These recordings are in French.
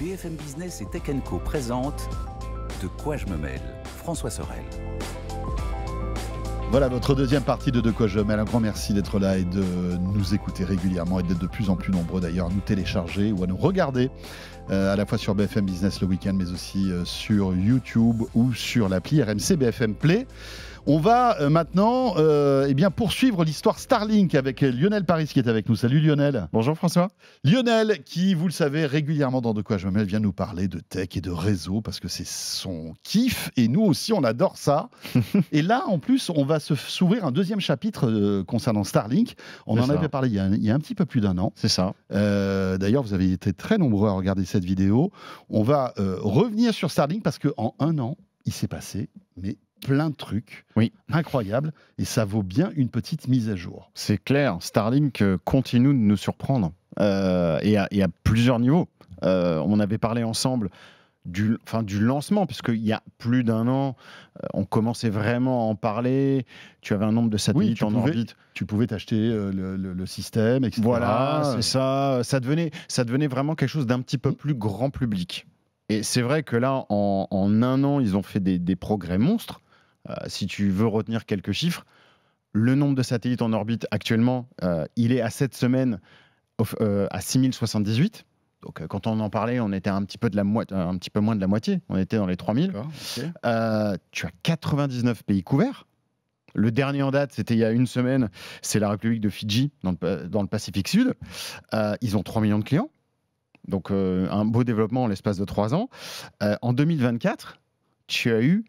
BFM Business et Tech Co présente De quoi je me mêle François Sorel. Voilà votre deuxième partie de De quoi je mêle. Un grand merci d'être là et de nous écouter régulièrement et d'être de plus en plus nombreux d'ailleurs à nous télécharger ou à nous regarder euh, à la fois sur BFM Business le week-end mais aussi euh, sur YouTube ou sur l'appli RMC BFM Play. On va euh, maintenant euh, eh bien poursuivre l'histoire Starlink avec Lionel Paris qui est avec nous. Salut Lionel. Bonjour François. Lionel, qui, vous le savez, régulièrement dans De quoi je me Mets, vient nous parler de tech et de réseau parce que c'est son kiff et nous aussi on adore ça. et là, en plus, on va s'ouvrir un deuxième chapitre euh, concernant Starlink. On en avait parlé il y, a un, petit peu plus d'un an. C'est ça. D'ailleurs, vous avez été très nombreux à regarder cette vidéo. On va revenir sur Starlink parce qu'en un an, il s'est passé mais plein de trucs oui. incroyables et ça vaut bien une petite mise à jour. C'est clair, Starlink euh, continue de nous surprendre euh, et, à, plusieurs niveaux. Euh, on avait parlé ensemble du, enfin, du lancement, puisqu'il y a plus d'un an, on commençait vraiment à en parler. Tu avais un nombre de satellites tu en pouvais, orbite. Tu pouvais t'acheter le, système, etc. Voilà, c'est ça. Ça devenait, ça devenait vraiment quelque chose d'un petit peu plus grand public. Et c'est vrai que là, en, un an, ils ont fait des progrès monstres. Euh, si tu veux retenir quelques chiffres, le nombre de satellites en orbite actuellement, euh, il est à cette semaine euh, à 6078. Donc, quand on en parlait, on était un petit peu, de la un petit peu moins de la moitié. On était dans les 3000. tu as 99 pays couverts. Le dernier en date, c'était il y a une semaine, c'est la République de Fidji, dans le, Pacifique Sud. ils ont 3 millions de clients. Donc, un beau développement en l'espace de 3 ans. en 2024, tu as eu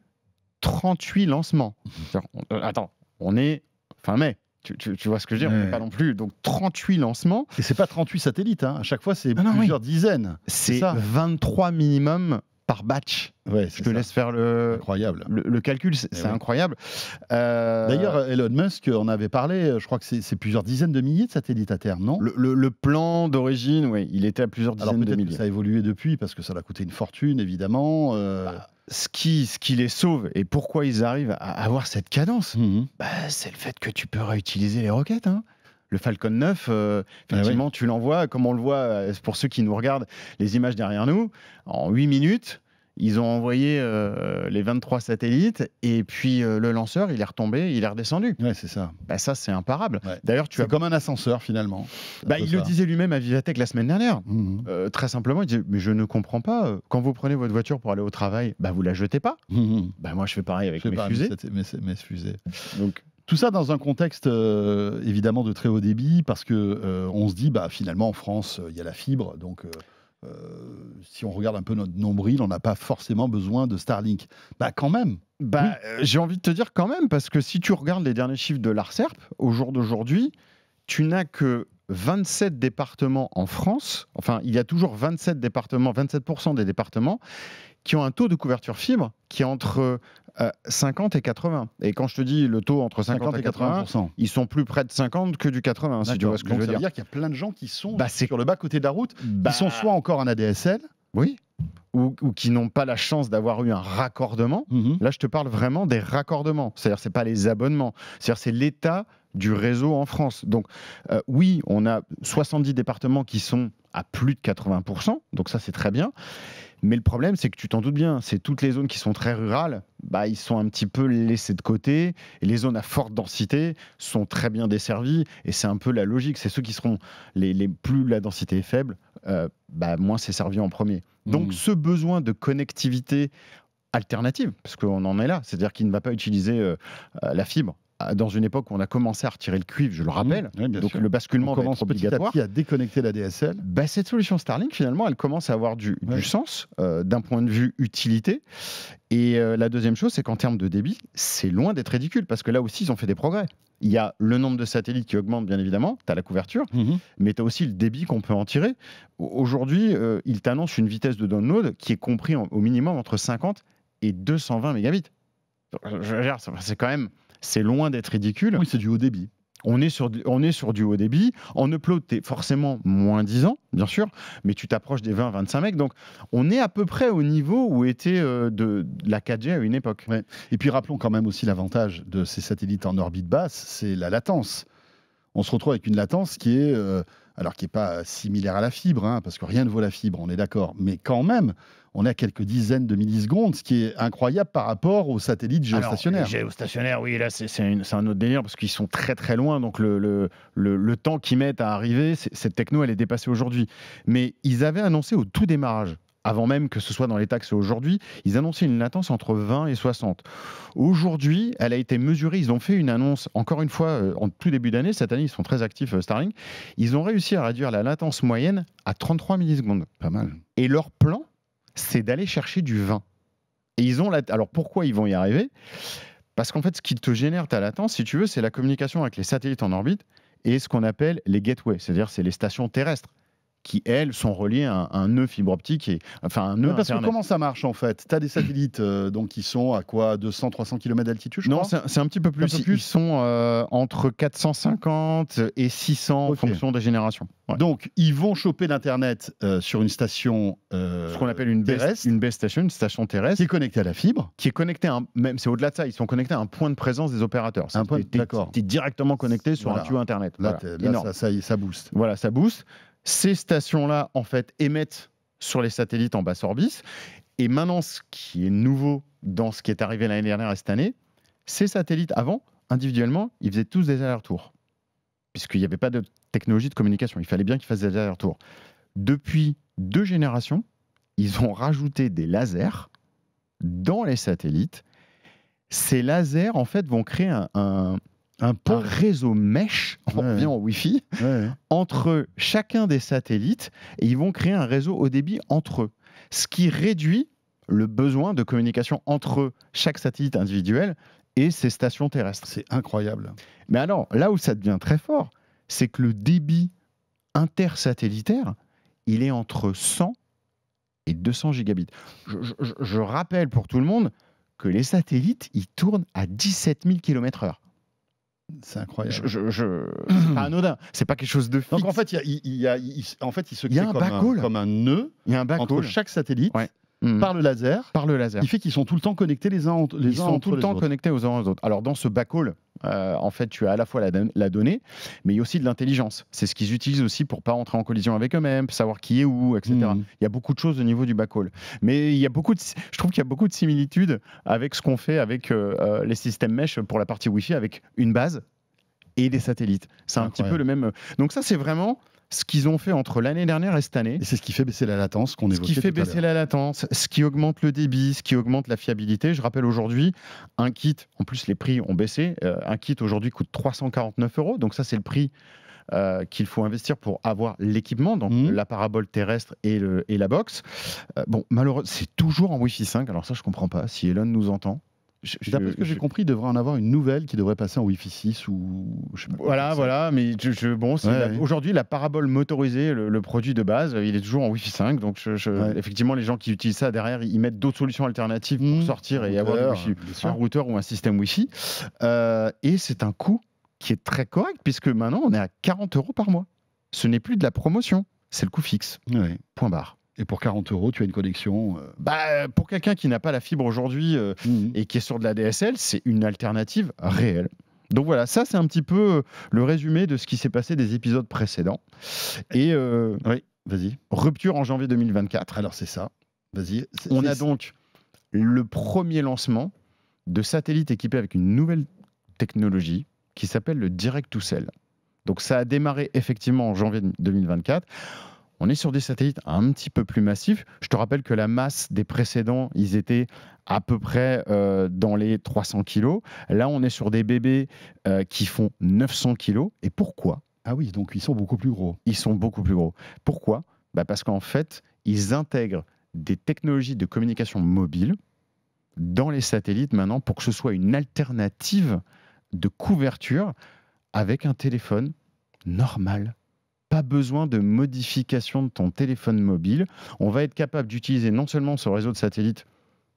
38 lancements. Mhm. Euh, attends, on est fin mai. Tu, vois ce que je veux dire On on Pas non plus. Donc 38 lancements. Et c'est pas 38 satellites. Hein. À chaque fois, c'est plusieurs dizaines. C'est 23 minimum par batch. Ouais, je te laisse faire le, incroyable. le, calcul, c'est eh incroyable. Euh, D'ailleurs, Elon Musk en avait parlé, je crois que c'est plusieurs dizaines de milliers de satellites à Terre, non le, plan d'origine, oui, il était à plusieurs dizaines de milliers. ça a évolué depuis, parce que ça l'a coûté une fortune, évidemment. Euh. Bah, ce, qui, ce qui les sauve et pourquoi ils arrivent à avoir cette cadence, mmh bah, c'est le fait que tu peux réutiliser les roquettes. Hein. le Falcon 9, euh, ah effectivement, tu l'envoies, comme on le voit, pour ceux qui nous regardent, les images derrière nous, en 8 minutes, ils ont envoyé euh, les 23 satellites et puis euh, le lanceur, il est retombé, il est redescendu. Ouais, c'est ça. Bah, ça, c'est imparable. D'ailleurs, tu as comme un ascenseur finalement. Bah, il le disait lui-même à Vivatech la semaine dernière. Mmh. Euh, très simplement, il disait mais je ne comprends pas. Quand vous prenez votre voiture pour aller au travail, bah vous la jetez pas. Mmh. Bah moi, je fais pareil avec mes fusées. Donc tout ça dans un contexte évidemment de très haut débit, parce que on se dit bah finalement en France il y a la fibre, donc euh, si on regarde un peu notre nombril, on n'a pas forcément besoin de Starlink. Bah quand même. Bah, euh, j'ai envie de te dire quand même parce que si tu regardes les derniers chiffres de l'Arcep au jour d'aujourd'hui, tu n'as que 27 départements en France. Enfin, il y a toujours 27 départements, 27 des départements qui ont un taux de couverture fibre qui est entre 50 euh, et 80. Et quand je te dis le taux entre 50, et 80, ils sont plus près de 50 que du 80, si tu vois ce que je veux dire. Ça veut dire qu'il y a plein de gens qui sont bah, sur le bas-côté de la route, bah. sont soit encore en ADSL, oui. Ou, qui n'ont pas la chance d'avoir eu un raccordement. Mhm. Là, je te parle vraiment des raccordements. C'est-à-dire, c'est pas les abonnements. C'est-à-dire, c'est l'état du réseau en France. Donc, euh, oui, on a 70 départements qui sont à plus de 80%. Donc ça, c'est très bien. Mais le problème, c'est que tu t'en doutes bien, c'est toutes les zones qui sont très rurales, bah, ils sont un petit peu laissés de côté. Et les zones à forte densité sont très bien desservies. Et c'est un peu la logique. C'est ceux qui seront les, les, plus la densité est faible, euh, bah, moins c'est servi en premier. Donc mm. ce besoin de connectivité alternative, parce qu'on en est là, c'est-à-dire qu'il ne va pas utiliser euh, euh, la fibre dans une époque où on a commencé à retirer le cuivre, je le rappelle. donc le basculement commence être obligatoire. petit à petit à déconnecter la DSL. Bah, cette solution Starlink, finalement, elle commence à avoir du, sens euh, d'un point de vue utilité. Et euh, la deuxième chose, c'est qu'en termes de débit, c'est loin d'être ridicule parce que là aussi, ils ont fait des progrès. Il y a le nombre de satellites qui augmente, bien évidemment, tu as la couverture, mm-hmm. mais tu as aussi le débit qu'on peut en tirer. Aujourd'hui, euh, ils t'annoncent une vitesse de download qui est compris au minimum entre 50 et 220 mégabits. C'est quand même c'est loin d'être ridicule. Oui, c'est du haut débit. On est, sur, on est sur du haut débit. En upload, tu es forcément moins 10 ans, bien sûr, mais tu t'approches des 20-25 mecs. Donc, on est à peu près au niveau où était euh, de, la 4G à une époque. Et puis, rappelons quand même aussi l'avantage de ces satellites en orbite basse, c'est la latence. On se retrouve avec une latence qui est... Euh, alors qui n'est pas euh, similaire à la fibre, hein, parce que rien ne vaut la fibre, on est d'accord, mais quand même, on a quelques dizaines de millisecondes, ce qui est incroyable par rapport aux satellites géostationnaires. Alors, géostationnaires, oui, là c'est un autre délire, parce qu'ils sont très très loin, donc le temps qu'ils mettent à arriver, cette techno, elle est dépassée aujourd'hui. Mais ils avaient annoncé au tout démarrage, avant même que ce soit dans les taxes aujourd'hui, ils annonçaient une latence entre 20 et 60. Aujourd'hui, elle a été mesurée. Ils ont fait une annonce, encore une fois, euh, en tout début d'année. Cette année, ils sont très actifs, euh, Starlink. Ils ont réussi à réduire la latence moyenne à 33 millisecondes. Pas mal. Et leur plan, c'est d'aller chercher du 20. Et ils ont Alors pourquoi ils vont y arriver Parce qu'en fait, ce qui te génère ta latence, si tu veux, c'est la communication avec les satellites en orbite et ce qu'on appelle les gateways, c'est-à-dire c'est les stations terrestres qui, elles, sont reliées à un, nœud fibre optique, et, enfin un nœud Parce que comment ça marche, en fait Tu as des satellites euh, donc, qui sont à quoi 200-300 km d'altitude, je non, crois Non, c'est un petit peu plus. Ils sont euh, entre 450 et 600 en fonction des générations. Donc, ils vont choper l'Internet euh, sur une station... Ce qu'on appelle une base, une base station, une station terrestre. Qui est connectée à la fibre. Qui est connectée un... Même, c'est au-delà de ça, ils sont connectés à un point de présence des opérateurs. Un point, d'accord. directement connecté sur un tuyau Internet. Là, voilà. ça, ça, ça booste. Voilà, ça booste. Ces stations-là, en fait, émettent sur les satellites en basse orbite. Et maintenant, ce qui est nouveau dans ce qui est arrivé l'année dernière et cette année, ces satellites, avant, individuellement, ils faisaient tous des allers-retours, puisqu'il n'y avait pas de technologie de communication. Il fallait bien qu'ils fassent des allers-retours. Depuis deux générations, ils ont rajouté des lasers dans les satellites. Ces lasers, en fait, vont créer un, un, un réseau mèche, en revient au Wi-Fi, entre chacun des satellites et ils vont créer un réseau haut débit entre eux. Ce qui réduit le besoin de communication entre chaque satellite individuel et ses stations terrestres. C'est incroyable. Mais alors, là où ça devient très fort, c'est que le débit intersatellitaire, il est entre 100 et 200 gigabits. Je, je rappelle pour tout le monde que les satellites, ils tournent à 17 000 km/h. C'est incroyable. Je, c'est pas anodin. C'est pas quelque chose de fixe. Donc en fait, il y a, en fait, il se crée comme un, comme, un, nœud y a un entre chaque satellite. Mm. par le laser. Par le laser. Qui fait qu'ils sont tout le temps connectés les uns les Ils sont tout le temps connectés aux uns aux autres. Alors dans ce backhaul, euh, en fait, tu as à la fois la, donnée, mais il y a aussi de l'intelligence. C'est ce qu'ils utilisent aussi pour pas entrer en collision avec eux-mêmes, savoir qui est où, etc. Mm. Il y a beaucoup de choses au niveau du backhaul. Mais il y a beaucoup je trouve qu'il y a beaucoup de similitudes avec ce qu'on fait avec euh, euh, les systèmes mesh pour la partie Wi-Fi, avec une base et des satellites. C'est un petit peu le même. Donc ça, c'est vraiment ce qu'ils ont fait entre l'année dernière et cette année. c'est ce qui fait baisser la latence qu'on évoquait. Ce qui fait baisser la latence, ce qui augmente le débit, ce qui augmente la fiabilité. Je rappelle aujourd'hui, un kit, en plus les prix ont baissé, euh, un kit aujourd'hui coûte 349 euros, donc ça c'est le prix euh, qu'il faut investir pour avoir l'équipement, donc mmh. la parabole terrestre et, la box. Euh, bon, malheureusement, c'est toujours en Wi-Fi 5. Alors ça, je comprends pas. Si Elon nous entend, D'après ce que j'ai compris, il devrait en avoir une nouvelle qui devrait passer en Wi-Fi 6 ou je sais pas Voilà, voilà, mais je, bon, aujourd'hui la parabole motorisée, le, produit de base, il est toujours en Wi-Fi 5, donc effectivement les gens qui utilisent ça derrière, ils mettent d'autres solutions alternatives pour mmh. sortir et avoir un routeur ou un système Wi-Fi. Euh, et c'est un coût qui est très correct puisque maintenant on est à 40 euros par mois. Ce n'est plus de la promotion, c'est le coût fixe. Point barre. Et pour 40 euros, tu as une connexion. Euh. bah, pour quelqu'un qui n'a pas la fibre aujourd'hui euh, mhm. et qui est sur de la DSL, c'est une alternative réelle. Donc voilà, ça c'est un petit peu euh, le résumé de ce qui s'est passé des épisodes précédents. Et oui, vas-y. Rupture en janvier 2024. Alors c'est ça. Vas-y. On a donc le premier lancement de satellites équipés avec une nouvelle technologie qui s'appelle le Direct to Cell. Donc ça a démarré effectivement en janvier 2024. On est sur des satellites un petit peu plus massifs. Je te rappelle que la masse des précédents, ils étaient à peu près euh, dans les 300 kilos. Là, on est sur des bébés euh, qui font 900 kilos. Et pourquoi Ah oui, donc ils sont beaucoup plus gros. Ils sont beaucoup plus gros. Pourquoi bah Parce qu'en fait, ils intègrent des technologies de communication mobile dans les satellites maintenant pour que ce soit une alternative de couverture avec un téléphone normal pas besoin de modification de ton téléphone mobile. On va être capable d'utiliser non seulement ce réseau de satellites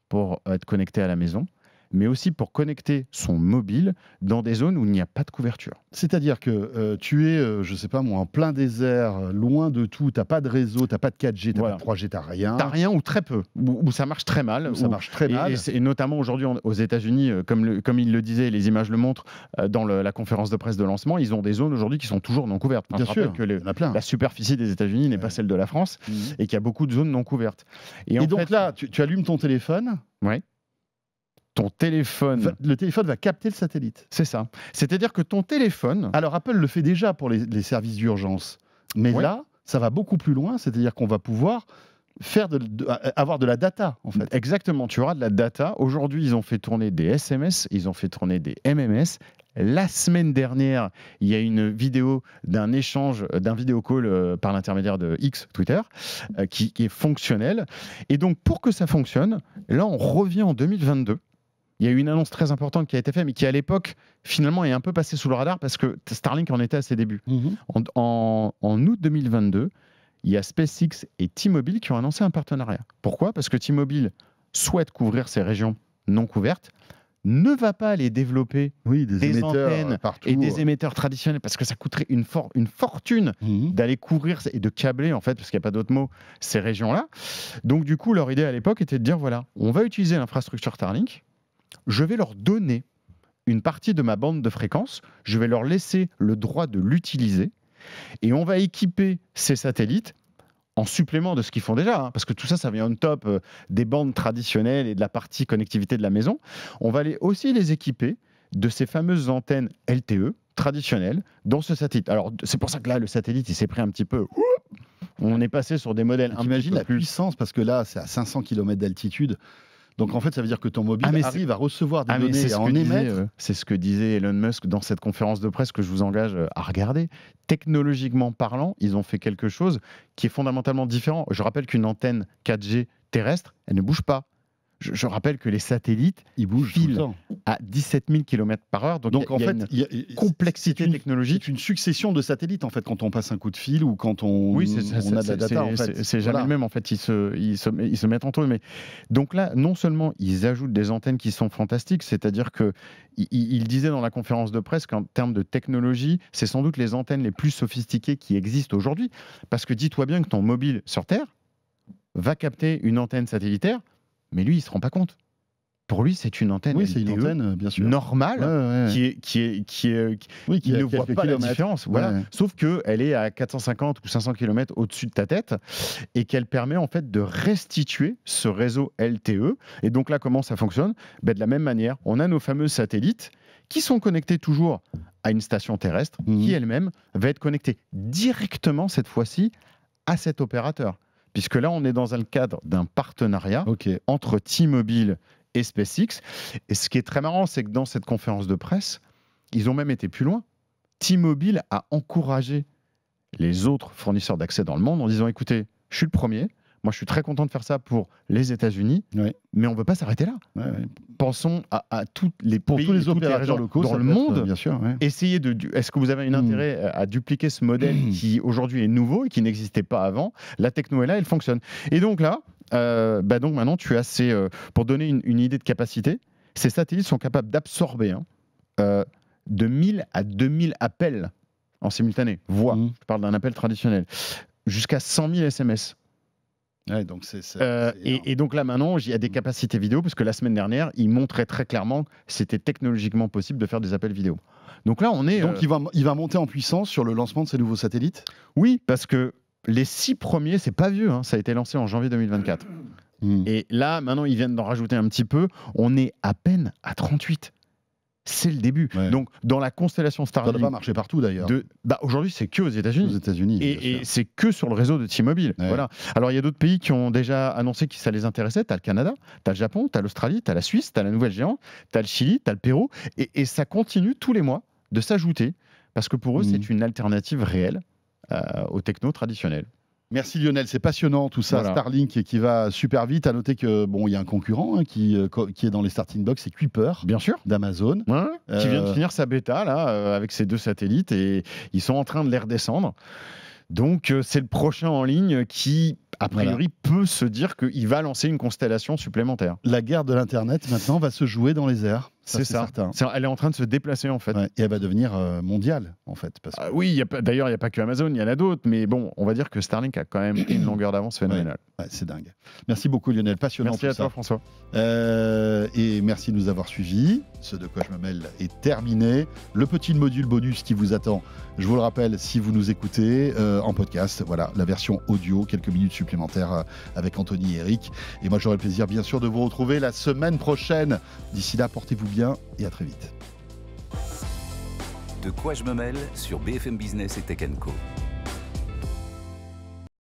pour être connecté à la maison, mais aussi pour connecter son mobile dans des zones où il n'y a pas de couverture. C'est-à-dire que euh, tu es, je euh, je sais pas moi, en plein désert, euh, loin de tout, tu n'as pas de réseau, tu n'as pas de 4G, tu n'as pas de 3G, n'as rien. n'as rien ou très peu, ou, ça marche très mal. ça marche très mal. Et, et, notamment aujourd'hui aux États-Unis, comme, comme il le disait, les images le montrent, dans la conférence de presse de lancement, ils ont des zones aujourd'hui qui sont toujours non couvertes. Bien sûr, que la superficie des États-Unis n'est pas celle de la France mhm. et qu'il y a beaucoup de zones non couvertes. Et, donc là, tu, tu allumes ton téléphone. Ouais ton téléphone. le téléphone va capter le satellite. C'est ça. C'est-à-dire que ton téléphone. Alors Apple le fait déjà pour les, services d'urgence. Mais là, ça va beaucoup plus loin. C'est-à-dire qu'on va pouvoir faire avoir de la data en fait. Exactement, tu auras de la data. Aujourd'hui, ils ont fait tourner des SMS, ils ont fait tourner des MMS. La semaine dernière, il y a une vidéo d'un échange, d'un vidéo call euh, par l'intermédiaire de X Twitter, euh, qui, qui, est fonctionnel. Et donc, pour que ça fonctionne, là, on revient en 2022 il y a eu une annonce très importante qui a été faite, mais qui à l'époque, finalement, est un peu passée sous le radar parce que Starlink en était à ses débuts. Mmh en, août 2022, il y a SpaceX et T-Mobile qui ont annoncé un partenariat. Pourquoi Parce que T-Mobile souhaite couvrir ces régions non couvertes, ne va pas aller développer oui, des, euh, antennes et des euh. émetteurs traditionnels parce que ça coûterait une, une fortune mmh d'aller couvrir et de câbler, en fait, parce qu'il n'y a pas d'autre mot, ces régions-là. Donc, du coup, leur idée à l'époque était de dire voilà, on va utiliser l'infrastructure Starlink je vais leur donner une partie de ma bande de fréquence, je vais leur laisser le droit de l'utiliser, et on va équiper ces satellites en supplément de ce qu'ils font déjà, hein, parce que tout ça, ça vient on top euh, des bandes traditionnelles et de la partie connectivité de la maison, on va aller aussi les équiper de ces fameuses antennes LTE traditionnelles dans ce satellite. Alors, c'est pour ça que là, le satellite, il s'est pris un petit peu... On est passé sur des modèles. Imagine la puissance, parce que là, c'est à 500 km d'altitude. Donc en fait, ça veut dire que ton mobile va ah, arrive à recevoir des ah, données et en émettre. Euh, c'est ce que disait Elon Musk dans cette conférence de presse que je vous engage euh, à regarder. Technologiquement parlant, ils ont fait quelque chose qui est fondamentalement différent. Je rappelle qu'une antenne 4G terrestre, elle ne bouge pas. Je, rappelle que les satellites ils bougent filent à 17 000 km par heure. Donc, en fait, il y a une complexité technologique. une succession de satellites en fait quand on passe un coup de fil ou quand on, oui, a data. En fait. C'est jamais le même en fait. Ils se, ils se, mettent entre eux. Mais donc là, non seulement ils ajoutent des antennes qui sont fantastiques, c'est-à-dire que il, disait dans la conférence de presse qu'en termes de technologie, c'est sans doute les antennes les plus sophistiquées qui existent aujourd'hui. Parce que dis-toi bien que ton mobile sur Terre va capter une antenne satellitaire mais lui, il se rend pas compte. Pour lui, c'est une antenne. E euh, normale, qui qui est, euh, ne voit pas la différence. Voilà. Sauf que elle est à 450 ou 500 km au-dessus de ta tête et qu'elle permet en fait de restituer ce réseau LTE. Et donc là, comment ça fonctionne ben, de la même manière, on a nos fameux satellites qui sont connectés toujours à une station terrestre mhm. qui elle-même va être connectée directement cette fois-ci à cet opérateur puisque là, on est dans le cadre d'un partenariat entre T-Mobile et SpaceX. Et ce qui est très marrant, c'est que dans cette conférence de presse, ils ont même été plus loin. T-Mobile a encouragé les autres fournisseurs d'accès dans le monde en disant, écoutez, je suis le premier, moi, je suis très content de faire ça pour les États-Unis, mais on ne veut pas s'arrêter là. Pensons à, toutes les pour tous les opérateurs locaux dans le monde. Euh, Essayez de. Est-ce que vous avez un hmm. intérêt à dupliquer ce modèle hmm. qui aujourd'hui est nouveau et qui n'existait pas avant La techno est là, elle fonctionne. Et donc là, euh, bah donc maintenant, tu as ces euh, pour donner une, idée de capacité, ces satellites sont capables d'absorber hein, euh, de 1000 à 2000 appels en simultané, voix. Hmm. Je parle d'un appel traditionnel, jusqu'à 100 000 SMS. Euh, et, donc là maintenant, il y a des mmh. capacités vidéo, parce que la semaine dernière, ils montraient très clairement que c'était technologiquement possible de faire des appels vidéo. Donc là, on est. Donc euh, il, va, monter en puissance sur le lancement de ces nouveaux satellites Oui, parce que les six premiers, c'est pas vieux, hein, ça a été lancé en janvier 2024. Mmh. Et là, maintenant, ils viennent d'en rajouter un petit peu. On est à peine à 38 c'est le début. Donc, dans la constellation Starlink. Ça n'a pas marché partout d'ailleurs. Bah, Aujourd'hui, c'est que aux États-Unis. et, c'est que sur le réseau de T-Mobile. Voilà. Alors, il y a d'autres pays qui ont déjà annoncé que ça les intéressait. Tu le Canada, tu as le Japon, tu l'Australie, tu la Suisse, tu la nouvelle géante tu le Chili, tu as le Pérou. Et, ça continue tous les mois de s'ajouter parce que pour eux, mmh. c'est une alternative réelle euh, aux techno traditionnels. Merci Lionel, c'est passionnant tout ça, Starlink qui va super vite. À noter que bon, il y a un concurrent hein, qui, euh, qui est dans les starting box, c'est Kuiper, bien sûr, d'Amazon, qui vient de euh, finir sa bêta là euh, avec ses deux satellites et ils sont en train de les redescendre. Donc c'est le prochain en ligne qui a priori peut se dire qu'il va lancer une constellation supplémentaire. La guerre de l'internet maintenant va se jouer dans les airs. C'est Certain. Elle est en train de se déplacer en fait. et elle va devenir euh, mondiale en fait. Parce ah que... oui, d'ailleurs, il n'y a pas que Amazon, il y en a d'autres. Mais bon, on va dire que Starlink a quand même une longueur d'avance phénoménale. c'est dingue. Merci beaucoup Lionel, passionnant. Merci à toi François. Euh, et merci de nous avoir suivis. Ce De quoi je me mêle est terminé. Le petit module bonus qui vous attend, je vous le rappelle, si vous nous écoutez euh, en podcast, voilà, la version audio, quelques minutes supplémentaires avec Anthony et Eric. Et moi, j'aurai le plaisir bien sûr de vous retrouver la semaine prochaine. D'ici là, portez-vous bien bien et à très vite. De quoi je me mêle sur BFM Business et Tech Co.